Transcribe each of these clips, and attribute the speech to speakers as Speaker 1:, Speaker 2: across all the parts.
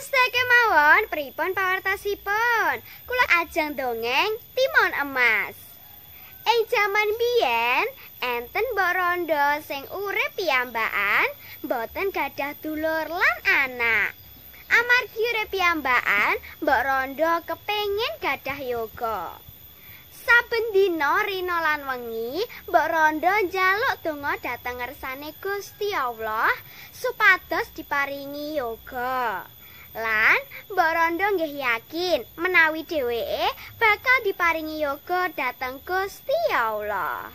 Speaker 1: Steke mawon pripun pawartosipun? Kula ajeng dongeng Timun Emas. Ing jaman biyen enten mbok rondo sing urip piyambakan boten gadah dulur lan anak. Amargi urip piyambakan Mbok Rondo kepengin gadah yoga. Saben dina rina lan wengi, Mbok Rondo njaluk donga dhateng ngersane Gusti Allah supados diparingi yoga. Lan Mbok Rondo nggih yakin menawi dheweke bakal diparingi yoga dhateng Gusti Allah.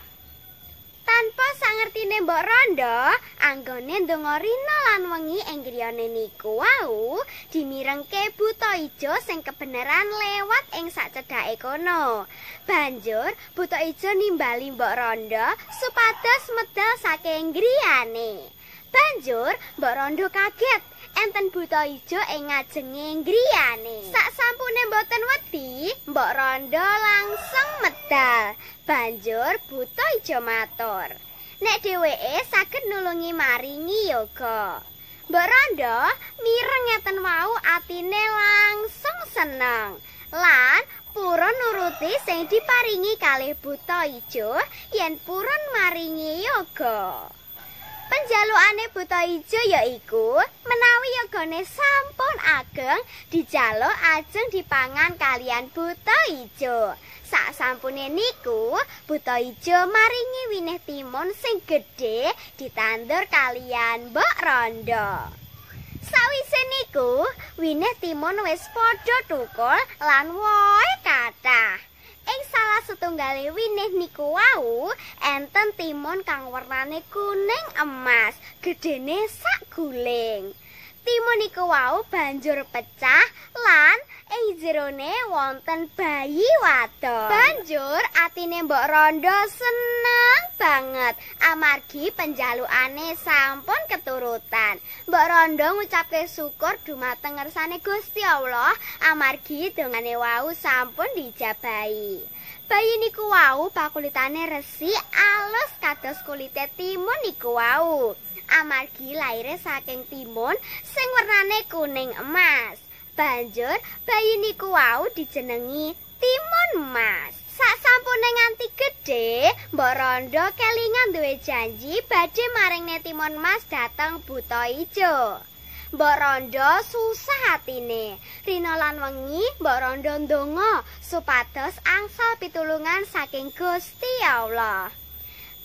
Speaker 1: Tanpa sangertine Mbok Rondo, anggone ndonga rina lan wengi ing niku wau dimirengke buta ijo sing kebenaran lewat ing sacedhake kono. Banjur, buta ijo nimbali Mbok Rondo supados medal saking griyane. Banjur, Mbok Rondo kaget enten buta ijo ing ngajenge griyane. Sak sampune mboten wedi, Mbok Rondo langsung medal. Banjur buta ijo matur. Nek dheweke saged nulungi maringi yoga. Mbok Rondo mireng ngeten wau atine langsung seneng. Lan purun nuruti sing diparingi kalih buta ijo yen purun maringi yoga. Penjaluane buta ijo ya iku menawi yogane sampun ageng dijaluk ajeng dipangan kalian buta ijo. Sak sampune niku buta ijo maringi winih timun sing gedhe ditandur kalian mbok rondo. Sawise niku winih timun wis padha tukul lan woe kathah. setunggal winih niku wau enten timun kang warnane kuning emas gedene sak guling timun niku wau banjur pecah lan ing jerone wonten bayi wadon. Banjur atine Mbok Rondo seneng banget amargi penjalukane sampun keturutan. Mbok Rondo ngucapke syukur dumateng ngersane Gusti Allah amargi dongane wau sampun dijabahi. Bayi niku wau pakulitane resik alus kados kulite timun niku wau. Amargi laire saking timun sing wernane kuning emas. Banjur bayi niku wau dijenengi Timun Mas. Sasampune nganti gedhe, Mbok Rondo kelingan duwe janji badhe maringne Timun Mas dateng buto Ijo. Mbok Rondo susah atine. Rino lan wengi Mbok Rondo ndonga supados angsal pitulungan saking Gusti Allah.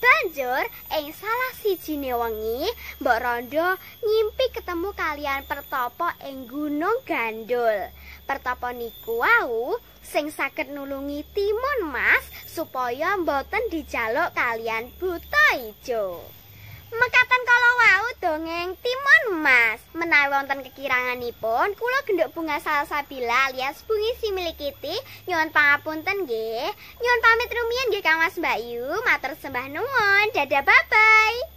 Speaker 1: Banjur, ing salah sijine wengi, Mbok Rondo nyimpi ketemu kalian pertopo ing Gunung Gandul. Pertopo niku wau sing saged nulungi Timun Mas supaya mboten dijaluk kalian buta ijo. Mekatan kalau wau dongeng Timun Mas. Menawi wonten kekiranganipun, kulo genduk bunga salsabila alias bungi similikiti nyuwun pangapunten nggih. tenge pamit rumiyin nggih Kang Mas Mbak Yu, matur sembah nuwun. Dadah bye bye.